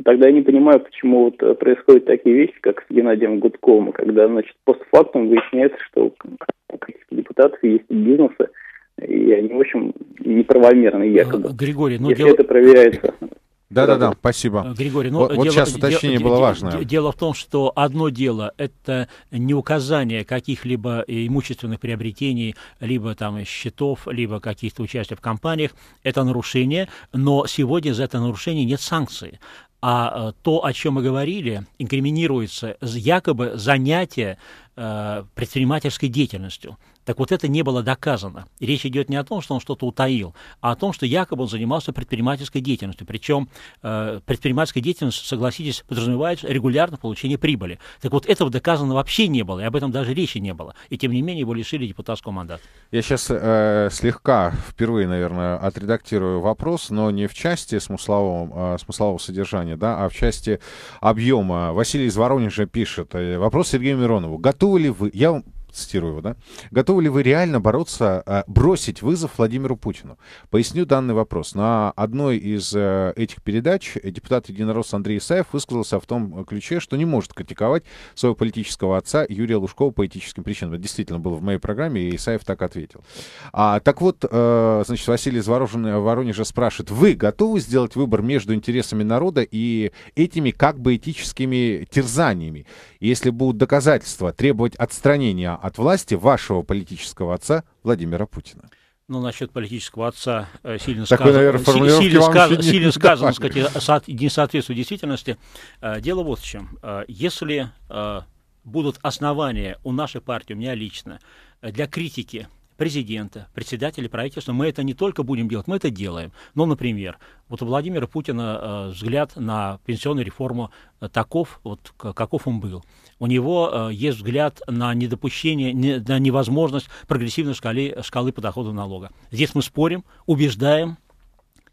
Тогда я не понимаю, почему вот э, происходят такие вещи, как с Геннадием Гудковым, когда, значит, постфактум выясняется, что политические депутаты, есть бизнесы, и они, в общем, неправомерны а, якобы. Григорий, ну Если дело... это проверяется... Да, да, да, спасибо. А, Григорий, ну, вот, дело, вот сейчас уточнение дело, было важное. Дело в том, что одно дело это не указание каких-либо имущественных приобретений, либо там счетов, либо каких-то участий в компаниях. Это нарушение, но сегодня за это нарушение нет санкций А э, то, о чем мы говорили, инкриминируется якобы занятие Э, предпринимательской деятельностью. Так вот это не было доказано. И речь идет не о том, что он что-то утаил, а о том, что якобы он занимался предпринимательской деятельностью. Причем э, предпринимательская деятельность, согласитесь, подразумевает регулярное получение прибыли. Так вот этого доказано вообще не было, и об этом даже речи не было. И тем не менее его лишили депутатского мандата. Я сейчас э, слегка, впервые, наверное, отредактирую вопрос, но не в части смыслового, э, а, смыслового содержания, да, а в части объема. Василий из Воронежа пишет. Э, вопрос Сергею Миронову. Готовы ли вы... Я вам цитирую его, да, готовы ли вы реально бороться, э, бросить вызов Владимиру Путину? Поясню данный вопрос. На одной из э, этих передач депутат Единоросс Андрей Исаев высказался в том э, ключе, что не может критиковать своего политического отца Юрия Лужкова по этическим причинам. Это действительно было в моей программе, и Исаев так ответил. А, так вот, значит, Василий из Воронежа спрашивает, вы готовы сделать выбор между интересами народа и этими как бы этическими терзаниями? Если будут доказательства требовать отстранения от власти вашего политического отца Владимира Путина? Ну, насчет политического отца э, сильно так сказано, наверное, сильно, сказ, сильно сказано, сказать, не соответствует действительности. Э, дело вот в чем. Э, если будут основания у нашей партии, у меня лично, для критики президента, председателя правительства. Мы это не только будем делать, мы это делаем. Ну, например, вот у Владимира Путина э, взгляд на пенсионную реформу э, таков, вот каков он был. У него э, есть взгляд на недопущение, не, на невозможность прогрессивной шкалы, шкалы по налога. Здесь мы спорим, убеждаем,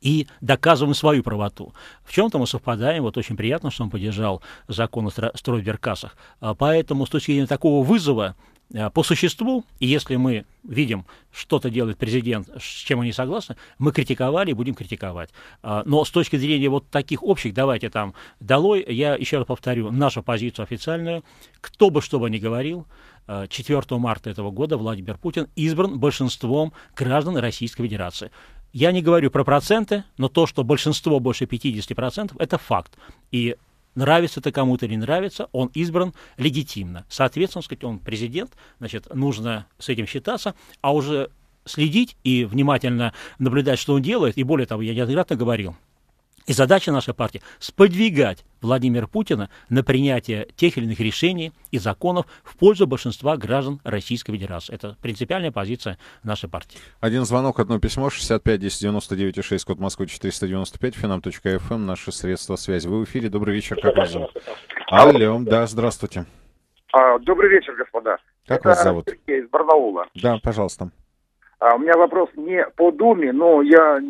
и доказываем свою правоту. В чем-то мы совпадаем, вот очень приятно, что он поддержал закон о стройберкассах. А поэтому с точки зрения такого вызова Э, по существу, и если мы видим, что-то делает президент, с чем мы не согласны, мы критиковали и будем критиковать. А, но с точки зрения вот таких общих, давайте там долой, я еще раз повторю, нашу позицию официальную, кто бы что бы ни говорил, 4 э, марта этого года Владимир Путин избран большинством граждан Российской Федерации. Я не говорю про проценты, но то, что большинство больше 50%, это факт. И нравится это кому-то или не нравится, он избран легитимно. Соответственно, сказать, он президент, значит, нужно с этим считаться, а уже следить и внимательно наблюдать, что он делает. И более того, я неоднократно говорил, и задача нашей партии – сподвигать Владимира Путина на принятие тех или иных решений и законов в пользу большинства граждан Российской Федерации. Это принципиальная позиция нашей партии. Один звонок, одно письмо, 65 10 99 6, код Москвы 495, финам.фм, эм, наши средства связи. Вы в эфире, добрый вечер, как вас зовут? Алло, да, здравствуйте. А, добрый вечер, господа. Как Это вас зовут? Сергей из Барнаула. Да, пожалуйста. А, у меня вопрос не по Думе, но я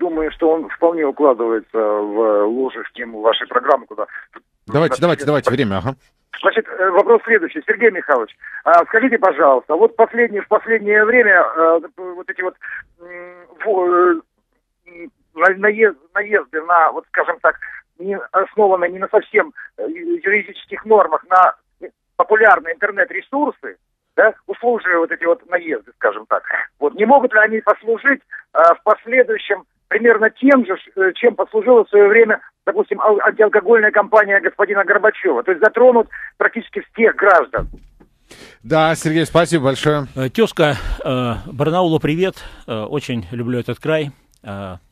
думаю, что он вполне укладывается в лучших схему вашей программы, куда... Давайте, куда давайте, давайте, время, ага. Значит, э, вопрос следующий. Сергей Михайлович, а скажите, пожалуйста, вот последнее, в последнее время э, вот эти вот э, наезды на, вот скажем так, не основаны не на совсем юридических нормах, на популярные интернет-ресурсы, да, услуживая вот эти вот наезды, скажем так, вот не могут ли они послужить в последующем примерно тем же, э, чем послужила в свое время, допустим, антиалкогольная кампания господина Горбачева. То есть затронут практически всех граждан. Да, Сергей, спасибо большое. Э, тезка, э, Барнаулу привет. Очень люблю этот край,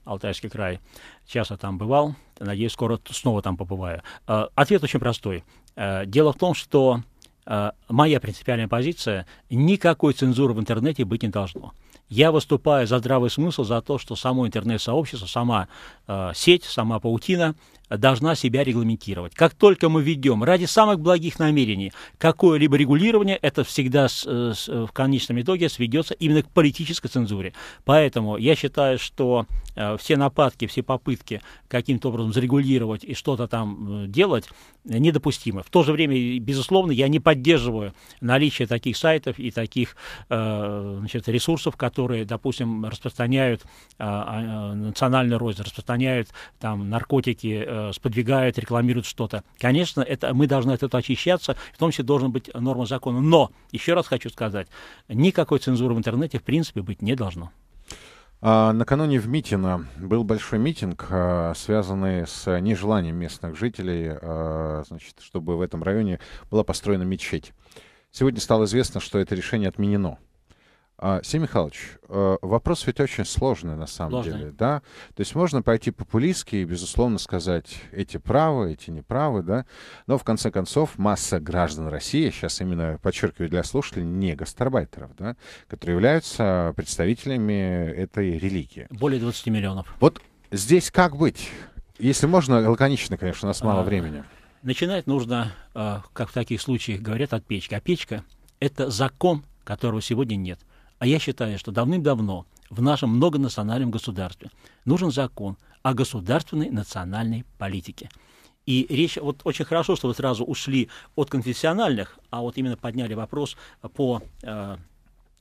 Алтайский край. Часто там бывал. Надеюсь, скоро снова там побываю. Ответ очень простой. Дело в том, что моя принципиальная позиция – никакой цензуры в интернете быть не должно. Я выступаю за здравый смысл, за то, что само интернет-сообщество, сама э, сеть, сама паутина должна себя регламентировать. Как только мы ведем ради самых благих намерений какое-либо регулирование, это всегда с, э, с, э, в конечном итоге сведется именно к политической цензуре. Поэтому я считаю, что э, все нападки, все попытки каким-то образом зарегулировать и что-то там э, делать э, недопустимы. В то же время, безусловно, я не поддерживаю наличие таких сайтов и таких э, значит, ресурсов, которые, допустим, распространяют э, э, национальный рознь, распространяют там наркотики, Э, сподвигают, рекламируют что-то. Конечно, это, мы должны от этого очищаться, в том числе должен быть норма закона. Но, еще раз хочу сказать, никакой цензуры в интернете в принципе быть не должно. А, накануне в Митино был большой митинг, а, связанный с нежеланием местных жителей, а, значит, чтобы в этом районе была построена мечеть. Сегодня стало известно, что это решение отменено. А, Сей Михайлович, э, вопрос ведь очень сложный на самом сложный. деле, да? То есть можно пойти популистски и, безусловно, сказать, эти правы, эти неправы, да? Но, в конце концов, масса граждан России, сейчас именно подчеркиваю для слушателей, не гастарбайтеров, да? Которые являются представителями этой религии. Более 20 миллионов. Вот здесь как быть? Если можно, лаконично, конечно, у нас мало а, времени. Начинать нужно, а, как в таких случаях говорят, от печки. А печка — это закон, которого сегодня нет. А я считаю, что давным-давно в нашем многонациональном государстве нужен закон о государственной национальной политике. И речь, вот очень хорошо, что вы сразу ушли от конфессиональных, а вот именно подняли вопрос по э,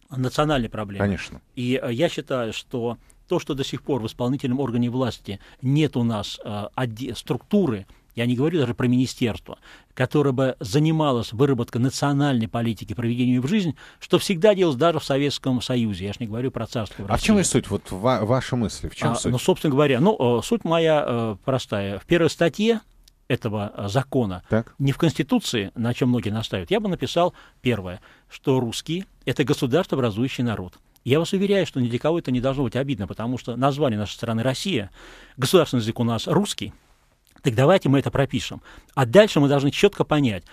национальной проблеме. Конечно. И э, я считаю, что то, что до сих пор в исполнительном органе власти нет у нас э, структуры, я не говорю даже про министерство, которая бы занималась выработкой национальной политики, проведением ее в жизнь, что всегда делалось даже в Советском Союзе. Я же не говорю про царство. А в чем и суть? Вот ва- ваши мысли, в чем а, суть? Ну, собственно говоря, ну, э, суть моя э, простая. В первой статье этого э, закона так. не в Конституции, на чем многие настаивают, я бы написал первое, что русские – это государство, образующий народ. Я вас уверяю, что ни для кого это не должно быть обидно, потому что название нашей страны Россия, государственный язык у нас русский – так давайте мы это пропишем. А дальше мы должны четко понять,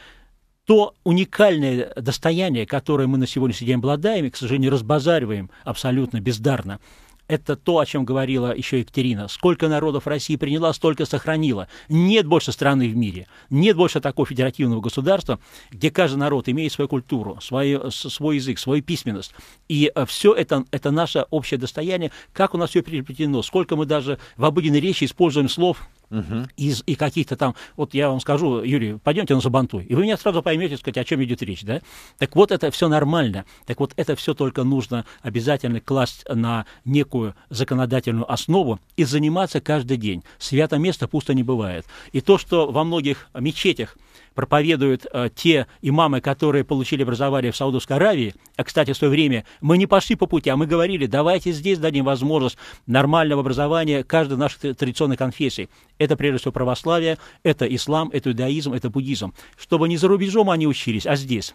то уникальное достояние, которое мы на сегодняшний день обладаем, и, к сожалению, разбазариваем абсолютно бездарно, это то, о чем говорила еще Екатерина. Сколько народов России приняла, столько сохранила. Нет больше страны в мире. Нет больше такого федеративного государства, где каждый народ имеет свою культуру, свой, свой язык, свою письменность. И э, все это, это наше общее достояние. Как у нас все переплетено. Сколько мы даже в обыденной речи используем слов угу. из, и каких-то там... Вот я вам скажу, Юрий, пойдемте на Забантуй, и вы меня сразу поймете, сказать, о чем идет речь, да? Так вот, это все нормально. Так вот, это все только нужно обязательно класть на некую законодательную основу и заниматься каждый день. Свято место пусто не бывает. И то, что во многих мечетях проповедуют э, те имамы, которые получили образование в Саудовской Аравии. А, кстати, в свое время мы не пошли по пути, а мы говорили, давайте здесь дадим возможность нормального образования каждой нашей традиционной конфессии. Это, прежде всего, православие, это ислам, это иудаизм, это буддизм. Чтобы не за рубежом они учились, а здесь.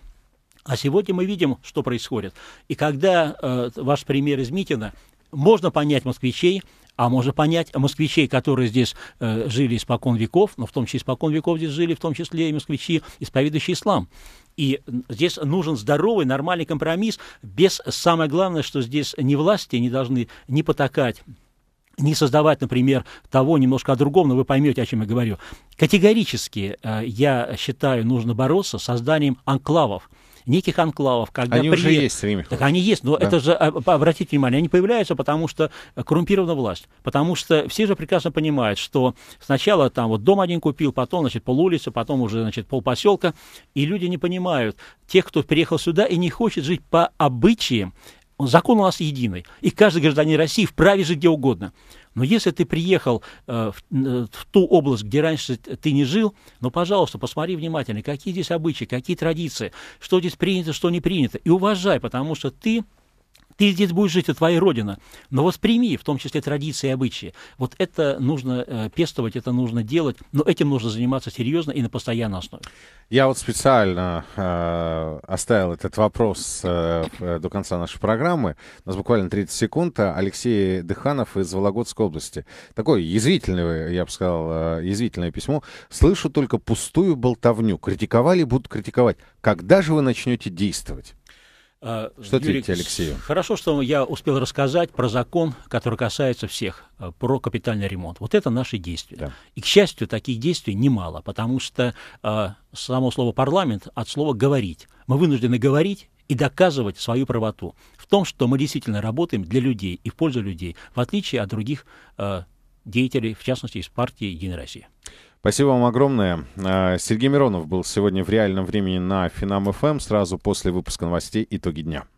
А сегодня мы видим, что происходит. И когда э, ваш пример из Митина, можно понять москвичей, а можно понять москвичей, которые здесь э, жили испокон веков, но в том числе испокон веков здесь жили, в том числе и москвичи, исповедующие ислам. И здесь нужен здоровый, нормальный компромисс, без, самое главное, что здесь не власти не должны не потакать не создавать, например, того немножко о другом, но вы поймете, о чем я говорю. Категорически, э, я считаю, нужно бороться с созданием анклавов неких анклавов. Когда они при... уже есть, Сергей Так они есть, но да. это же, а, обратите внимание, они появляются, потому что э, коррумпирована власть. Потому что все же прекрасно понимают, что сначала там вот дом один купил, потом, значит, пол улицы, потом уже, значит, пол поселка, и люди не понимают, тех, кто приехал сюда и не хочет жить по обычаям, закон у нас единый, и каждый гражданин России вправе жить где угодно. Но если ты приехал э, в, э, в ту область, где раньше ты не жил, ну, пожалуйста, посмотри внимательно, какие здесь обычаи, какие традиции, что здесь принято, что не принято, и уважай, потому что ты ты здесь будешь жить, это твоя родина. Но восприми, в том числе традиции и обычаи. Вот это нужно э, пестовать, это нужно делать, но этим нужно заниматься серьезно и на постоянной основе. Я вот специально э, оставил этот вопрос э, э до конца нашей программы. У нас буквально 30 секунд. Алексей Дыханов из Вологодской области. Такое язвительное, я бы сказал, э, язвительное письмо. Слышу только пустую болтовню. Критиковали, будут критиковать. Когда же вы начнете действовать? А, что Юрий, ответите Алексею? Хорошо, что я успел рассказать про закон, который касается всех, а, про капитальный ремонт. Вот это наши действия. Да. И, к счастью, таких действий немало, потому что а, само слово «парламент» от слова «говорить». Мы вынуждены говорить и доказывать свою правоту в том, что мы действительно работаем для людей и в пользу людей, в отличие от других э, деятелей, в частности, из партии «Единая Россия». Спасибо вам огромное. А, Сергей Миронов был сегодня в реальном времени на Финам ФМ эм сразу после выпуска новостей «Итоги дня».